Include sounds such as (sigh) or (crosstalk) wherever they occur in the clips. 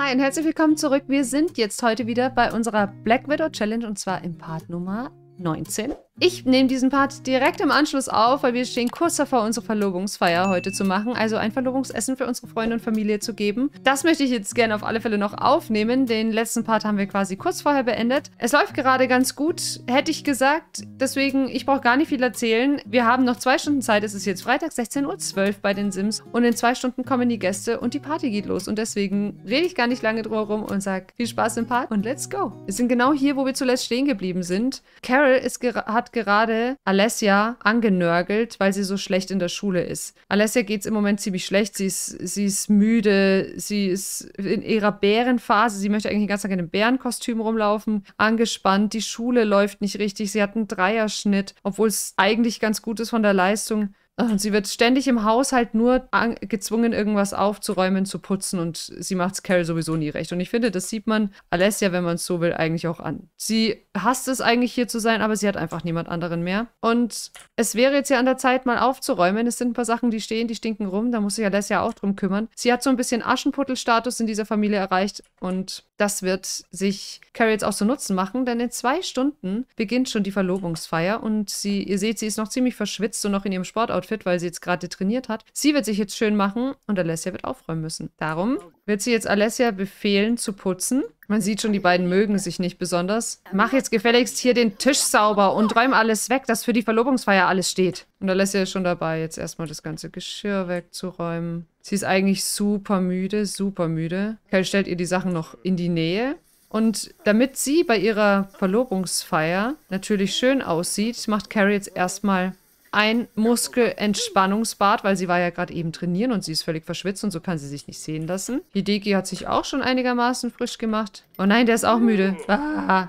Hi und herzlich willkommen zurück. Wir sind jetzt heute wieder bei unserer Black Widow Challenge und zwar im Part Nummer 19. Ich nehme diesen Part direkt im Anschluss auf, weil wir stehen kurz davor, unsere Verlobungsfeier heute zu machen. Also ein Verlobungsessen für unsere Freunde und Familie zu geben. Das möchte ich jetzt gerne auf alle Fälle noch aufnehmen. Den letzten Part haben wir quasi kurz vorher beendet. Es läuft gerade ganz gut, hätte ich gesagt. Deswegen, ich brauche gar nicht viel erzählen. Wir haben noch zwei Stunden Zeit. Es ist jetzt Freitag, 16.12 Uhr bei den Sims. Und in zwei Stunden kommen die Gäste und die Party geht los. Und deswegen rede ich gar nicht lange drüber rum und sage viel Spaß im Part und let's go. Wir sind genau hier, wo wir zuletzt stehen geblieben sind. Carol ist hat gerade Alessia angenörgelt, weil sie so schlecht in der Schule ist. Alessia geht es im Moment ziemlich schlecht. Sie ist, sie ist müde, sie ist in ihrer Bärenphase. Sie möchte eigentlich den ganzen Tag in einem Bärenkostüm rumlaufen, angespannt. Die Schule läuft nicht richtig. Sie hat einen Dreierschnitt, obwohl es eigentlich ganz gut ist von der Leistung. Und sie wird ständig im Haushalt nur gezwungen, irgendwas aufzuräumen, zu putzen und sie macht es Carol sowieso nie recht. Und ich finde, das sieht man Alessia, wenn man es so will, eigentlich auch an. Sie hasst es eigentlich hier zu sein, aber sie hat einfach niemand anderen mehr. Und es wäre jetzt ja an der Zeit, mal aufzuräumen. Es sind ein paar Sachen, die stehen, die stinken rum. Da muss sich Alessia auch drum kümmern. Sie hat so ein bisschen Aschenputtelstatus in dieser Familie erreicht und das wird sich Carol jetzt auch zu nutzen machen, denn in zwei Stunden beginnt schon die Verlobungsfeier und sie, ihr seht, sie ist noch ziemlich verschwitzt und noch in ihrem Sportoutfit Outfit, weil sie jetzt gerade trainiert hat. Sie wird sich jetzt schön machen und Alessia wird aufräumen müssen. Darum wird sie jetzt Alessia befehlen zu putzen. Man sieht schon, die beiden mögen sich nicht besonders. Mach jetzt gefälligst hier den Tisch sauber und räum alles weg, dass für die Verlobungsfeier alles steht. Und Alessia ist schon dabei, jetzt erstmal das ganze Geschirr wegzuräumen. Sie ist eigentlich super müde, super müde. Kyle stellt ihr die Sachen noch in die Nähe. Und damit sie bei ihrer Verlobungsfeier natürlich schön aussieht, macht Carrie jetzt erstmal ein Muskelentspannungsbad, weil sie war ja gerade eben trainieren und sie ist völlig verschwitzt und so kann sie sich nicht sehen lassen. Hideki hat sich auch schon einigermaßen frisch gemacht. Oh nein, der ist auch müde. Ah.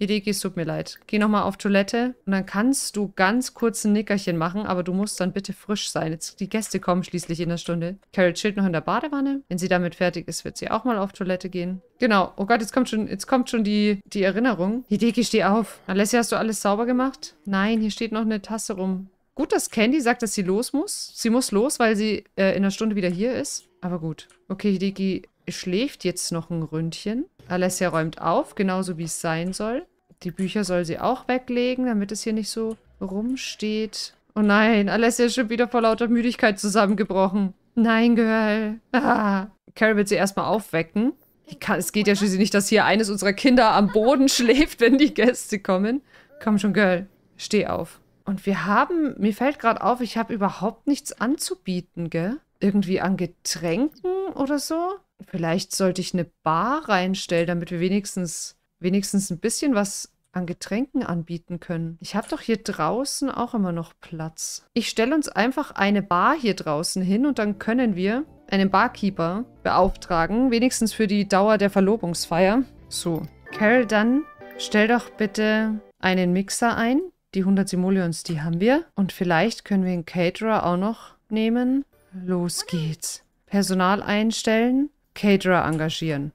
Hideki, es tut mir leid. Geh nochmal auf Toilette und dann kannst du ganz kurz ein Nickerchen machen, aber du musst dann bitte frisch sein. Jetzt, die Gäste kommen schließlich in der Stunde. Carrot chillt noch in der Badewanne. Wenn sie damit fertig ist, wird sie auch mal auf Toilette gehen. Genau. Oh Gott, jetzt kommt schon, jetzt kommt schon die, die Erinnerung. Hideki, steh auf. Alessia, hast du alles sauber gemacht? Nein, hier steht noch eine Tasse rum. Gut, dass Candy sagt, dass sie los muss. Sie muss los, weil sie äh, in der Stunde wieder hier ist. Aber gut. Okay, Hideki schläft jetzt noch ein Ründchen. Alessia räumt auf, genauso wie es sein soll. Die Bücher soll sie auch weglegen, damit es hier nicht so rumsteht. Oh nein, Alessia ist schon wieder vor lauter Müdigkeit zusammengebrochen. Nein, Girl. Ah. Carol will sie erstmal aufwecken. Kann, es geht ja schließlich nicht, dass hier eines unserer Kinder am Boden (laughs) schläft, wenn die Gäste kommen. Komm schon, Girl. Steh auf. Und wir haben, mir fällt gerade auf, ich habe überhaupt nichts anzubieten, gell? Irgendwie an Getränken oder so? Vielleicht sollte ich eine Bar reinstellen, damit wir wenigstens wenigstens ein bisschen was an Getränken anbieten können. Ich habe doch hier draußen auch immer noch Platz. Ich stelle uns einfach eine Bar hier draußen hin und dann können wir einen Barkeeper beauftragen, wenigstens für die Dauer der Verlobungsfeier. So, Carol, dann stell doch bitte einen Mixer ein. Die 100 Simoleons, die haben wir. Und vielleicht können wir einen Caterer auch noch nehmen. Los geht's. Personal einstellen, Caterer engagieren.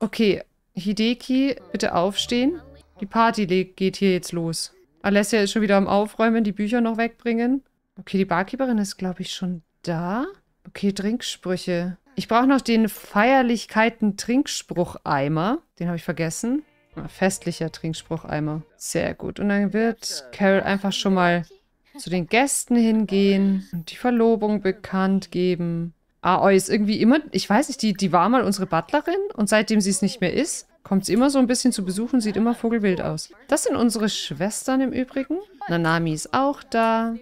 Okay, Hideki, bitte aufstehen. Die Party geht hier jetzt los. Alessia ist schon wieder am Aufräumen, die Bücher noch wegbringen. Okay, die Barkeeperin ist, glaube ich, schon da. Okay, Trinksprüche. Ich brauche noch den Feierlichkeiten-Trinksprucheimer. Den habe ich vergessen. Ah, festlicher Trinksprucheimer. Sehr gut. Und dann wird Carol einfach schon mal zu den Gästen hingehen und die Verlobung bekannt geben. Aoi ist irgendwie immer, ich weiß nicht, die, die war mal unsere Butlerin und seitdem sie es nicht mehr ist, kommt sie immer so ein bisschen zu Besuch und sieht immer vogelwild aus. Das sind unsere Schwestern im Übrigen. Nanami ist auch da.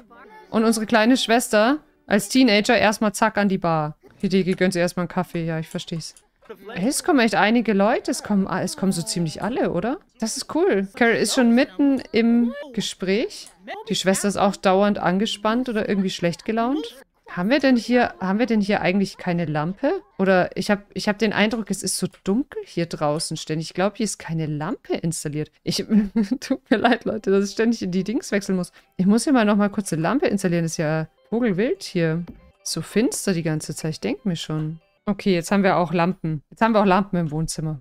Und unsere kleine Schwester, als Teenager, erstmal zack an die Bar. Hideki gönnt sie erstmal einen Kaffee, ja, ich versteh's. Es kommen echt einige Leute, es kommen, ah, es kommen so ziemlich alle, oder? Das ist cool. Carol ist schon mitten im Gespräch. Die Schwester ist auch dauernd angespannt oder irgendwie schlecht gelaunt. Haben wir denn hier, haben wir denn hier eigentlich keine Lampe? Oder ich habe ich hab den Eindruck, es ist so dunkel hier draußen ständig. Ich glaube, hier ist keine Lampe installiert. Ich, (laughs) tut mir leid, Leute, dass ich ständig in die Dings wechseln muss. Ich muss hier mal nochmal kurz eine Lampe installieren. Ist ja vogelwild hier. So finster die ganze Zeit, ich denke mir schon. Okay, jetzt haben wir auch Lampen. Jetzt haben wir auch Lampen im Wohnzimmer.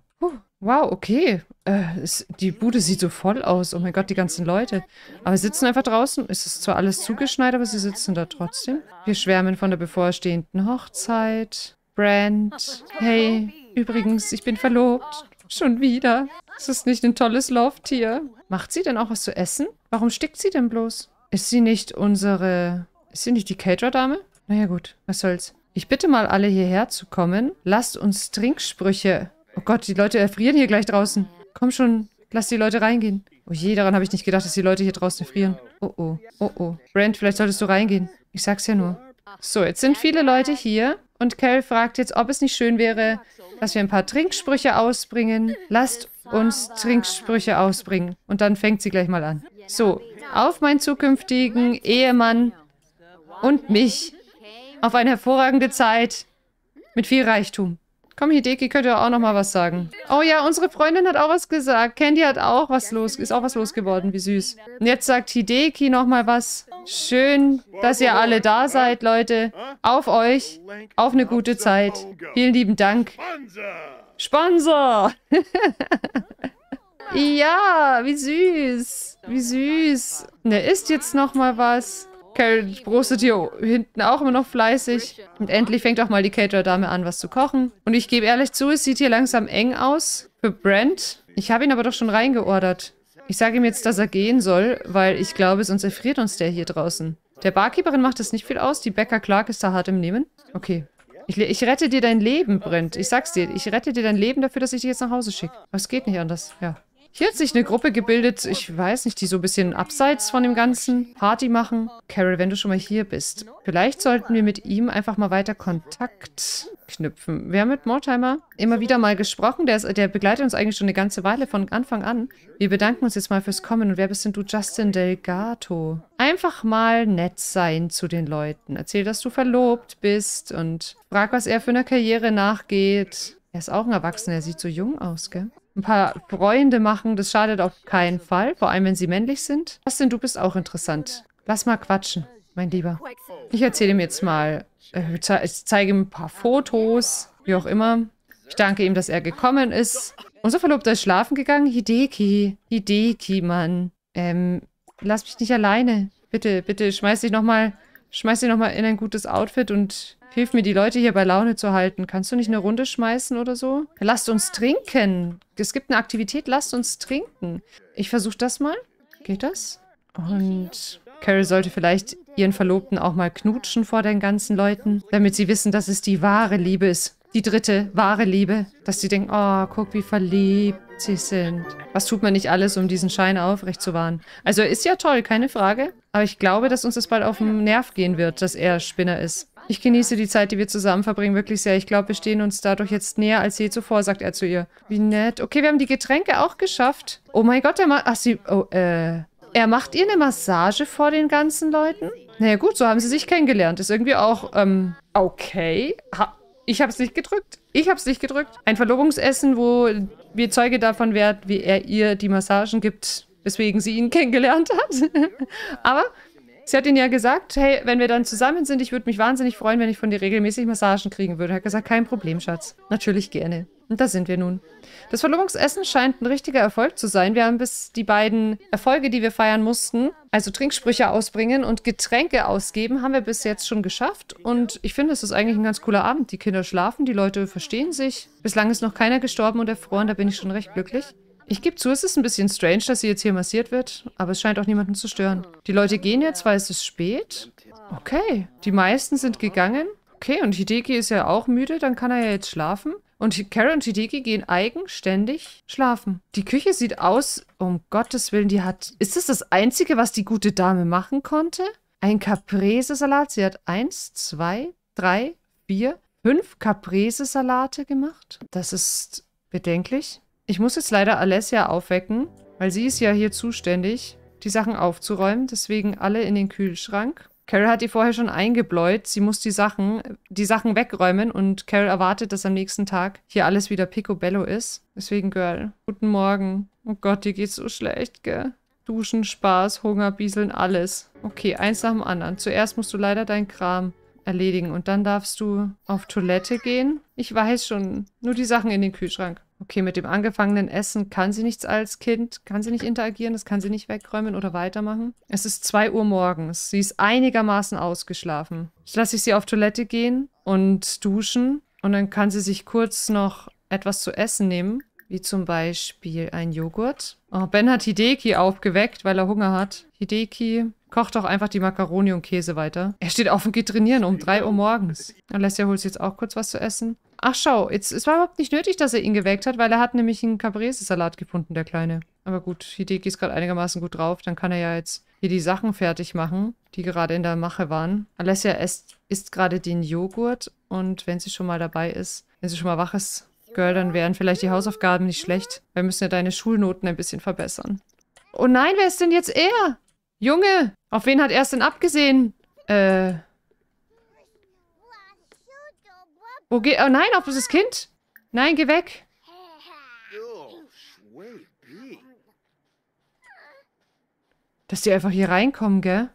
Wow, okay. Äh, es, die Bude sieht so voll aus. Oh mein Gott, die ganzen Leute. Aber sie sitzen einfach draußen. Es ist zwar alles zugeschneit, aber sie sitzen da trotzdem. Wir schwärmen von der bevorstehenden Hochzeit. Brand. Hey, übrigens, ich bin verlobt. Schon wieder. Ist das nicht ein tolles Lauftier? Macht sie denn auch was zu essen? Warum stickt sie denn bloß? Ist sie nicht unsere... Ist sie nicht die Caterer-Dame? Naja gut, was soll's. Ich bitte mal alle hierher zu kommen. Lasst uns Trinksprüche Oh Gott, die Leute erfrieren hier gleich draußen. Komm schon, lass die Leute reingehen. Oh je, daran habe ich nicht gedacht, dass die Leute hier draußen frieren. Oh oh, oh oh. Brent, vielleicht solltest du reingehen. Ich sag's ja nur. So, jetzt sind viele Leute hier. Und Cal fragt jetzt, ob es nicht schön wäre, dass wir ein paar Trinksprüche ausbringen. Lasst uns Trinksprüche ausbringen. Und dann fängt sie gleich mal an. So, auf meinen zukünftigen Ehemann und mich. Auf eine hervorragende Zeit mit viel Reichtum. Komm, Hideki könnte auch noch mal was sagen. Oh ja, unsere Freundin hat auch was gesagt. Candy hat auch was los, ist auch was losgeworden. Wie süß. Und jetzt sagt Hideki noch mal was. Schön, dass ihr alle da seid, Leute. Auf euch. Auf eine gute Zeit. Vielen lieben Dank. Sponsor! (laughs) ja, wie süß. Wie süß. Und ne, er isst jetzt noch mal was. Carol brostet hier hinten auch immer noch fleißig. Und endlich fängt auch mal die Caterer-Dame an, was zu kochen. Und ich gebe ehrlich zu, es sieht hier langsam eng aus für Brent. Ich habe ihn aber doch schon reingeordert. Ich sage ihm jetzt, dass er gehen soll, weil ich glaube, sonst erfriert uns der hier draußen. Der Barkeeperin macht das nicht viel aus. Die Bäcker Clark ist da hart im Nehmen. Okay. Ich, ich, rette dir dein Leben, Brent. Ich sag's dir. Ich rette dir dein Leben dafür, dass ich dich jetzt nach Hause schicke. Aber es geht nicht anders. Ja. Hier hat sich eine Gruppe gebildet, ich weiß nicht, die so ein bisschen abseits von dem Ganzen Party machen. Carol, wenn du schon mal hier bist, vielleicht sollten wir mit ihm einfach mal weiter Kontakt knüpfen. Wir haben mit Mortimer immer wieder mal gesprochen. Der, ist, der begleitet uns eigentlich schon eine ganze Weile von Anfang an. Wir bedanken uns jetzt mal fürs Kommen. Und wer bist denn du? Justin Delgato. Einfach mal nett sein zu den Leuten. Erzähl, dass du verlobt bist und frag, was er für eine Karriere nachgeht. Er ist auch ein Erwachsener. Er sieht so jung aus, gell? ein paar Freunde machen. Das schadet auf keinen Fall, vor allem wenn sie männlich sind. Was denn, du bist auch interessant. Lass mal quatschen, mein Lieber. Ich erzähle ihm jetzt mal, äh, ich zeige ihm ein paar Fotos, wie auch immer. Ich danke ihm, dass er gekommen ist. Unser Verlobter ist schlafen gegangen. Hideki. Hideki, Mann. Ähm, lass mich nicht alleine. Bitte, bitte, schmeiß dich nochmal, schmeiß dich nochmal in ein gutes Outfit und Hilf mir, die Leute hier bei Laune zu halten. Kannst du nicht eine Runde schmeißen oder so? Lasst uns trinken. Es gibt eine Aktivität, lasst uns trinken. Ich versuche das mal. Geht das? Und Carol sollte vielleicht ihren Verlobten auch mal knutschen vor den ganzen Leuten, damit sie wissen, dass es die wahre Liebe ist. Die dritte wahre Liebe. Dass sie denken, oh, guck, wie verliebt sie sind. Was tut man nicht alles, um diesen Schein aufrecht zu wahren? Also ist ja toll, keine Frage. Aber ich glaube, dass uns das bald auf den Nerv gehen wird, dass er Spinner ist. Ich genieße die Zeit, die wir zusammen verbringen, wirklich sehr. Ich glaube, wir stehen uns dadurch jetzt näher als je zuvor, sagt er zu ihr. Wie nett. Okay, wir haben die Getränke auch geschafft. Oh mein Gott, er macht... Ach, sie... Oh, äh... Er macht ihr eine Massage vor den ganzen Leuten? Naja gut, so haben sie sich kennengelernt. Ist irgendwie auch, ähm, okay. Ha ich hab's nicht gedrückt. Ich hab's nicht gedrückt. Ein Verlobungsessen, wo wir Zeuge davon werden, wie er ihr die Massagen gibt, weswegen sie ihn kennengelernt hat. (laughs) Aber Sie hat ihn ja gesagt, hey, wenn wir dann zusammen sind, ich würde mich wahnsinnig freuen, wenn ich von dir regelmäßig Massagen kriegen würde. Er hat gesagt, kein Problem, Schatz. Natürlich gerne. Und da sind wir nun. Das Verlobungsessen scheint ein richtiger Erfolg zu sein. Wir haben bis die beiden Erfolge, die wir feiern mussten, also Trinksprüche ausbringen und Getränke ausgeben, haben wir bis jetzt schon geschafft. Und ich finde, es ist eigentlich ein ganz cooler Abend. Die Kinder schlafen, die Leute verstehen sich. Bislang ist noch keiner gestorben und erfroren, da bin ich schon recht glücklich. Ich gebe zu, es ist ein bisschen strange, dass sie jetzt hier massiert wird, aber es scheint auch niemanden zu stören. Die Leute gehen jetzt, weil es ist spät. Okay, die meisten sind gegangen. Okay, und Hideki ist ja auch müde, dann kann er ja jetzt schlafen. Und Karen und Hideki gehen eigenständig schlafen. Die Küche sieht aus, um Gottes Willen, die hat... Ist das das Einzige, was die gute Dame machen konnte? Ein Caprese-Salat. Sie hat eins, zwei, drei, vier, fünf Caprese-Salate gemacht. Das ist bedenklich. Ich muss jetzt leider Alessia aufwecken, weil sie ist ja hier zuständig, die Sachen aufzuräumen. Deswegen alle in den Kühlschrank. Carol hat die vorher schon eingebläut, sie muss die Sachen, die Sachen wegräumen und Carol erwartet, dass am nächsten Tag hier alles wieder picobello ist. Deswegen, Girl, guten Morgen. Oh Gott, dir geht's so schlecht, gell? Duschen, Spaß, Hunger, Bieseln, alles. Okay, eins nach dem anderen. Zuerst musst du leider deinen Kram erledigen und dann darfst du auf Toilette gehen. Ich weiß schon, nur die Sachen in den Kühlschrank. Okay, mit dem angefangenen Essen kann sie nichts als Kind, kann sie nicht interagieren, das kann sie nicht wegräumen oder weitermachen. Es ist 2 Uhr morgens, sie ist einigermaßen ausgeschlafen. Jetzt lasse ich sie auf Toilette gehen und duschen und dann kann sie sich kurz noch etwas zu essen nehmen, wie zum Beispiel ein Joghurt. Oh, Ben hat Hideki aufgeweckt, weil er Hunger hat. Hideki kocht doch einfach die Makaroni und Käse weiter. Er steht auf und geht trainieren um 3 Uhr morgens. Alessia holt sich jetzt auch kurz was zu essen. Ach schau, jetzt, es war überhaupt nicht nötig, dass er ihn geweckt hat, weil er hat nämlich einen Cabrese-Salat gefunden, der Kleine. Aber gut, Hideki ist gerade einigermaßen gut drauf. Dann kann er ja jetzt hier die Sachen fertig machen, die gerade in der Mache waren. Alessia isst, isst gerade den Joghurt und wenn sie schon mal dabei ist, wenn sie schon mal wach ist, Girl, dann wären vielleicht die Hausaufgaben nicht schlecht. Wir müssen ja deine Schulnoten ein bisschen verbessern. Oh nein, wer ist denn jetzt er? Junge, auf wen hat er es denn abgesehen? Äh, Wo oh, geht... Oh nein, auf das Kind. Nein, geh weg. Dass die einfach hier reinkommen, gell?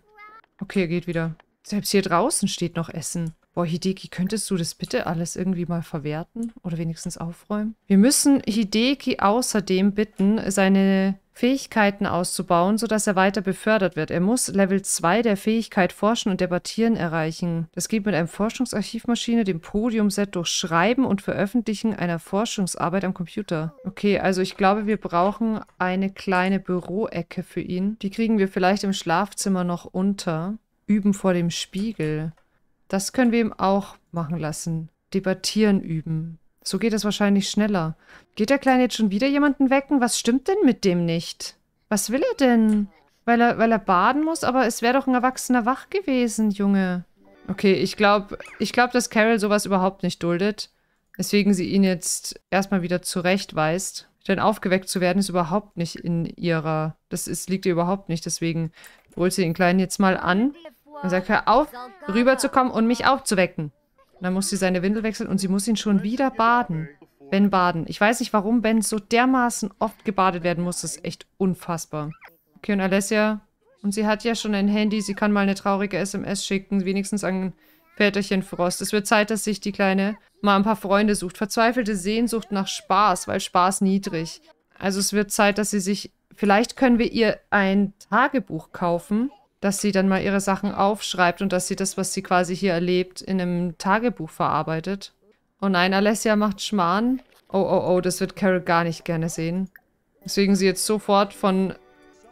Okay, geht wieder. Selbst hier draußen steht noch Essen. Boah, Hideki, könntest du das bitte alles irgendwie mal verwerten oder wenigstens aufräumen? Wir müssen Hideki außerdem bitten, seine Fähigkeiten auszubauen, sodass er weiter befördert wird. Er muss Level 2 der Fähigkeit Forschen und Debattieren erreichen. Das geht mit einem Forschungsarchivmaschine, dem Podiumset, durch Schreiben und Veröffentlichen einer Forschungsarbeit am Computer. Okay, also ich glaube, wir brauchen eine kleine Büroecke für ihn. Die kriegen wir vielleicht im Schlafzimmer noch unter. Üben vor dem Spiegel. Das können wir ihm auch machen lassen. Debattieren üben. So geht es wahrscheinlich schneller. Geht der Kleine jetzt schon wieder jemanden wecken? Was stimmt denn mit dem nicht? Was will er denn? Weil er, weil er baden muss? Aber es wäre doch ein Erwachsener wach gewesen, Junge. Okay, ich glaube, ich glaub, dass Carol sowas überhaupt nicht duldet. Deswegen sie ihn jetzt erstmal wieder zurechtweist. Denn aufgeweckt zu werden ist überhaupt nicht in ihrer... Das ist, liegt ihr überhaupt nicht. Deswegen holt sie den Kleinen jetzt mal an. Und sagt, hör auf, rüberzukommen und mich aufzuwecken. Und dann muss sie seine Windel wechseln und sie muss ihn schon wieder baden. Ben baden. Ich weiß nicht, warum Ben so dermaßen oft gebadet werden muss. Das ist echt unfassbar. Okay, und Alessia. Und sie hat ja schon ein Handy. Sie kann mal eine traurige SMS schicken. Wenigstens an Väterchen Frost. Es wird Zeit, dass sich die Kleine mal ein paar Freunde sucht. Verzweifelte Sehnsucht nach Spaß, weil Spaß niedrig. Also es wird Zeit, dass sie sich... Vielleicht können wir ihr ein Tagebuch kaufen dass sie dann mal ihre Sachen aufschreibt und dass sie das, was sie quasi hier erlebt, in einem Tagebuch verarbeitet. Oh nein, Alessia macht Schmarrn. Oh, oh, oh, das wird Carol gar nicht gerne sehen. Deswegen sie jetzt sofort von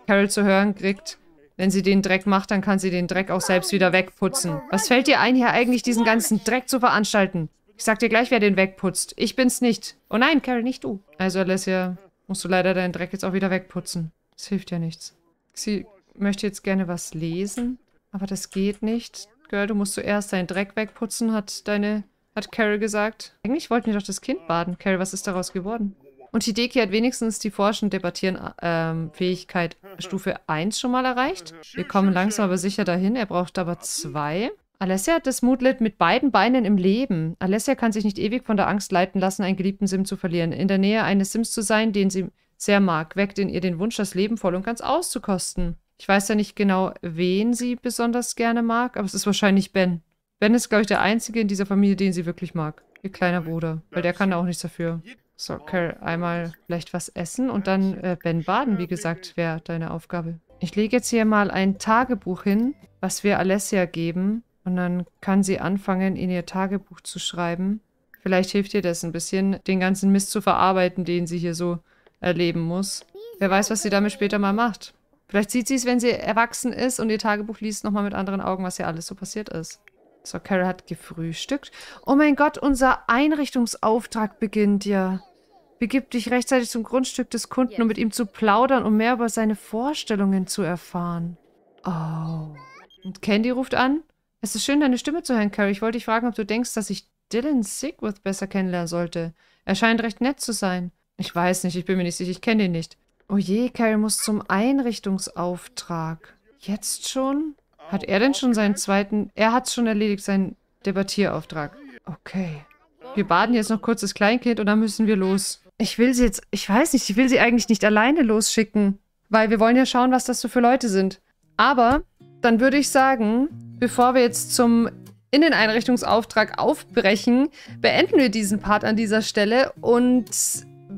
Carol zu hören kriegt, wenn sie den Dreck macht, dann kann sie den Dreck auch selbst wieder wegputzen. Was fällt dir ein, hier eigentlich diesen ganzen Dreck zu veranstalten? Ich sag dir gleich, wer den wegputzt. Ich bin's nicht. Oh nein, Carol, nicht du. Also, Alessia, musst du leider deinen Dreck jetzt auch wieder wegputzen. Das hilft ja nichts. Sie möchte jetzt gerne was lesen, aber das geht nicht. Girl, du musst zuerst deinen Dreck wegputzen, hat deine, hat Carol gesagt. Eigentlich wollten wir doch das Kind baden. Carol, was ist daraus geworden? Und Hideki hat wenigstens die Forschen debattieren ähm, Fähigkeit Stufe 1 schon mal erreicht. Wir kommen langsam aber sicher dahin. Er braucht aber zwei. Alessia hat das Moodlet mit beiden Beinen im Leben. Alessia kann sich nicht ewig von der Angst leiten lassen, einen geliebten Sim zu verlieren. In der Nähe eines Sims zu sein, den sie sehr mag, weckt in ihr den Wunsch, das Leben voll und ganz auszukosten. Ich weiß ja nicht genau, wen sie besonders gerne mag, aber es ist wahrscheinlich Ben. Ben ist, glaube ich, der Einzige in dieser Familie, den sie wirklich mag. Ihr kleiner Bruder. Weil der kann da auch nichts dafür. So, Carol, einmal vielleicht was essen und dann äh, Ben baden, wie gesagt, wäre deine Aufgabe. Ich lege jetzt hier mal ein Tagebuch hin, was wir Alessia geben. Und dann kann sie anfangen, in ihr Tagebuch zu schreiben. Vielleicht hilft ihr das ein bisschen, den ganzen Mist zu verarbeiten, den sie hier so erleben muss. Wer weiß, was sie damit später mal macht. Vielleicht sieht sie es, wenn sie erwachsen ist und ihr Tagebuch liest, nochmal mit anderen Augen, was hier alles so passiert ist. So, Carol hat gefrühstückt. Oh mein Gott, unser Einrichtungsauftrag beginnt ja. Begib dich rechtzeitig zum Grundstück des Kunden, um mit ihm zu plaudern, um mehr über seine Vorstellungen zu erfahren. Oh. Und Candy ruft an. Es ist schön, deine Stimme zu hören, Carol. Ich wollte dich fragen, ob du denkst, dass ich Dylan Sigworth besser kennenlernen sollte. Er scheint recht nett zu sein. Ich weiß nicht, ich bin mir nicht sicher, ich kenne ihn nicht. Oh je, Carrie muss zum Einrichtungsauftrag. Jetzt schon? Hat er denn schon seinen zweiten... Er hat schon erledigt, seinen Debattierauftrag. Okay. Wir baden jetzt noch kurz das Kleinkind und dann müssen wir los. Ich will sie jetzt... Ich weiß nicht, ich will sie eigentlich nicht alleine losschicken. Weil wir wollen ja schauen, was das so für Leute sind. Aber dann würde ich sagen, bevor wir jetzt zum Inneneinrichtungsauftrag aufbrechen, beenden wir diesen Part an dieser Stelle und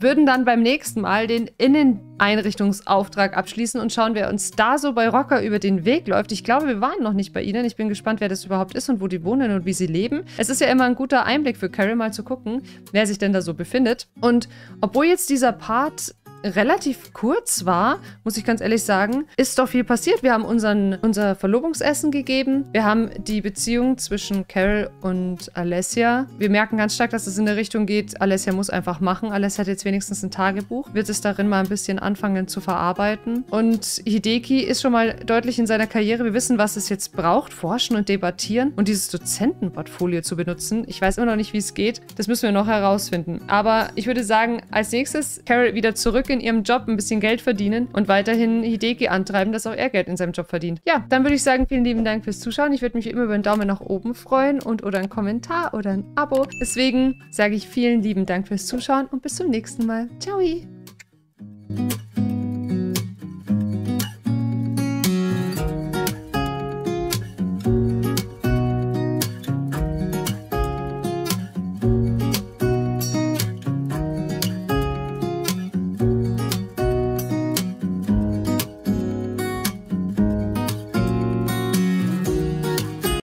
würden dann beim nächsten Mal den Inneneinrichtungsauftrag abschließen und schauen, wer uns da so bei Rocker über den Weg läuft. Ich glaube, wir waren noch nicht bei ihnen. Ich bin gespannt, wer das überhaupt ist und wo die wohnen und wie sie leben. Es ist ja immer ein guter Einblick für Carrie, mal zu gucken, wer sich denn da so befindet. Und obwohl jetzt dieser Part relativ kurz war, muss ich ganz ehrlich sagen, ist doch viel passiert. Wir haben unseren, unser Verlobungsessen gegeben. Wir haben die Beziehung zwischen Carol und Alessia. Wir merken ganz stark, dass es in der Richtung geht, Alessia muss einfach machen. Alessia hat jetzt wenigstens ein Tagebuch, wird es darin mal ein bisschen anfangen zu verarbeiten. Und Hideki ist schon mal deutlich in seiner Karriere. Wir wissen, was es jetzt braucht, forschen und debattieren und dieses Dozentenportfolio zu benutzen. Ich weiß immer noch nicht, wie es geht. Das müssen wir noch herausfinden. Aber ich würde sagen, als nächstes Carol wieder zurück in in ihrem Job ein bisschen Geld verdienen und weiterhin Hideki antreiben, dass auch er Geld in seinem Job verdient. Ja, dann würde ich sagen, vielen lieben Dank fürs Zuschauen. Ich würde mich immer über einen Daumen nach oben freuen und oder einen Kommentar oder ein Abo. Deswegen sage ich vielen lieben Dank fürs Zuschauen und bis zum nächsten Mal. Ciao!